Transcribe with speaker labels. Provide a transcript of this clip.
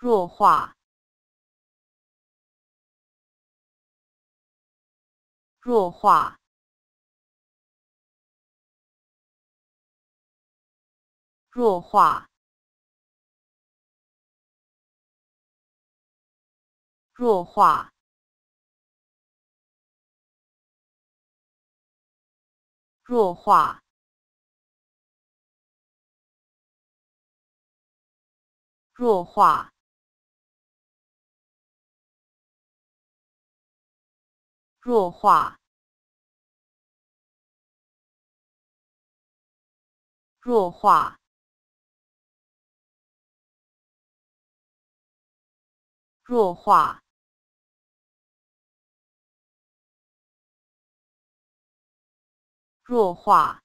Speaker 1: 弱化，弱化，弱化，弱化，弱化，弱化。弱化，弱化，弱化，弱化。